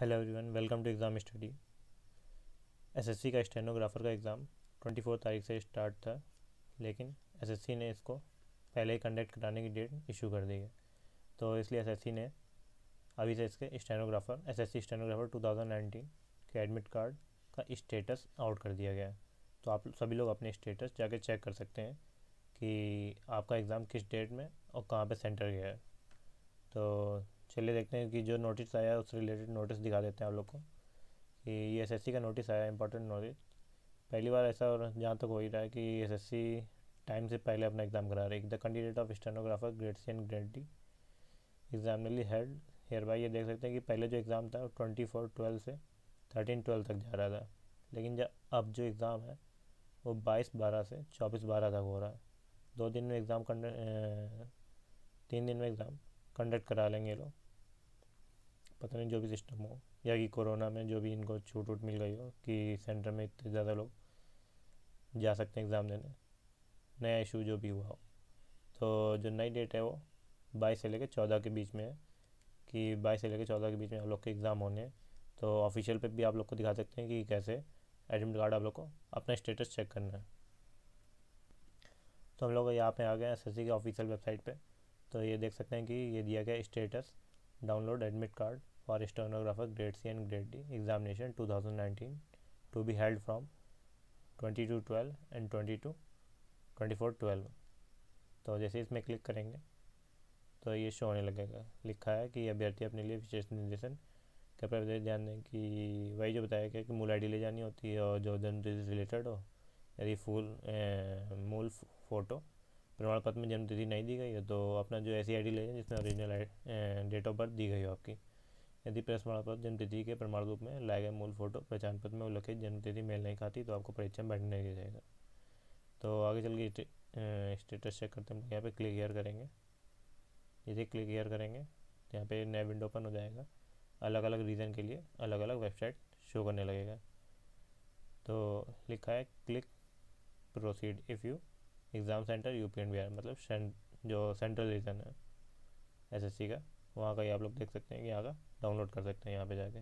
hello everyone welcome to exam study SSC का stenographer का exam 24 तारीख से स्टार्ट था लेकिन एसएससी ने इसको पहले ही कंडक्ट कराने की डेट इशू कर दी है तो इसलिए एसएससी ने अभी से इसके स्टेनोग्राफर एसएससी स्टेनोग्राफर 2019 के एडमिट कार्ड का स्टेटस आउट कर दिया गया है तो आप सभी लोग अपने स्टेटस जाके चेक कर सकते हैं कि आपका एग्ज़ाम किस डेट में और कहाँ पर सेंटर गया है तो चलिए देखते हैं कि जो नोटिस आया है उससे रिलेटेड नोटिस दिखा देते हैं आप लोग को कि ये एस का नोटिस आया इंपॉर्टेंट नोटिस पहली बार ऐसा और जहाँ तक हो ही रहा है कि एस टाइम से पहले अपना एग्ज़ाम करा रही the candidate of stenographer grade C and grade D examination held hereby ये देख सकते हैं कि पहले जो एग्ज़ाम था वो ट्वेंटी फोर ट्वेल्व से थर्टीन ट्वेल्व तक जा रहा था लेकिन जब अब जो एग्ज़ाम है वो बाईस बारह से चौबीस बारह तक हो रहा है दो दिन में एग्ज़ाम कंड तीन दिन में एग्ज़ाम कंडक्ट करा लेंगे लोग पता नहीं जो भी सिस्टम हो या कि कोरोना में जो भी इनको छूट वूट मिल गई हो कि सेंटर में इतने ज़्यादा लोग जा सकते हैं एग्ज़ाम देने नया इशू जो भी हुआ हो तो जो नई डेट है वो बाईस से लेकर चौदह के बीच में है कि बाईस से लेकर चौदह के बीच में आप लोग के एग्ज़ाम होने हैं तो ऑफिशियल पे भी आप लोग को दिखा सकते हैं कि कैसे एडमिट कार्ड आप लोग को अपना स्टेटस चेक करना है तो हम लोग यहाँ पे आ गए हैं एस के ऑफिशियल वेबसाइट पे तो ये देख सकते हैं कि ये दिया गया status download admit card for stenographer grade C and grade D examination 2019 to be held from 22 12 and 22 24 12 तो जैसे इसमें क्लिक करेंगे तो ये शो होने लगेगा लिखा है कि अभ्यर्थी अपने लिए विशेष निर्देशन कृपया ध्यान दें कि वही जो बताया गया कि मूल आई ले जानी होती है और जो जन रिलेटेड हो यदि फूल मूल फोटो प्रमाण पत्र में जन्मतिथि नहीं दी गई है तो अपना जो ऐसी आईडी e ले लें जिसमें ओरिजिनल डेट ऑफ बर्थ दी गई हो आपकी यदि प्रेस प्रमाण पत्र जन्मतिथि के प्रमाण रूप में लाए गए मूल फोटो पहचान पत्र में उल्लेखित जन्मतिथि मेल नहीं खाती तो आपको परीक्षा में बैठने दिया जाएगा तो आगे चल के स्टेटस चेक eh, करते हम यहाँ पर क्लिक हेयर करेंगे यदि क्लिक हेयर करेंगे तो यहाँ पे नया विंडो ओपन हो जाएगा अलग अलग रीज़न के लिए अलग अलग वेबसाइट शो करने लगेगा तो लिखा है click proceed if you exam center UP and Bihar मतलब जो सेंट्रल रीजन है एसएससी का वहाँ का ही आप लोग देख सकते हैं कि यहाँ का डाउनलोड कर सकते हैं यहाँ पे जाके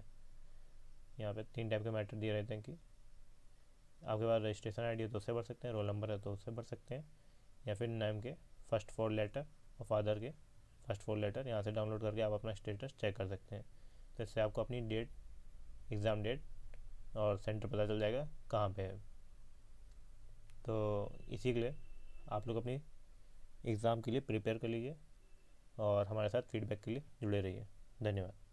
यहाँ पे तीन टाइप के मैटर दिए रहते हैं कि आपके पास रजिस्ट्रेशन आईडी है तो उससे भर सकते हैं रोल नंबर है तो उससे भर सकते हैं या फिर नेम के फर्स्ट फोर लेटर और फादर के फर्स्ट फोर लेटर यहाँ से डाउनलोड करके आप अपना स्टेटस चेक कर सकते हैं तो इससे आपको अपनी डेट एग्ज़ाम डेट और सेंटर पता चल जाएगा कहाँ पे है तो इसी के लिए आप लोग अपनी एग्ज़ाम के लिए प्रिपेयर कर लीजिए और हमारे साथ फीडबैक के लिए जुड़े रहिए धन्यवाद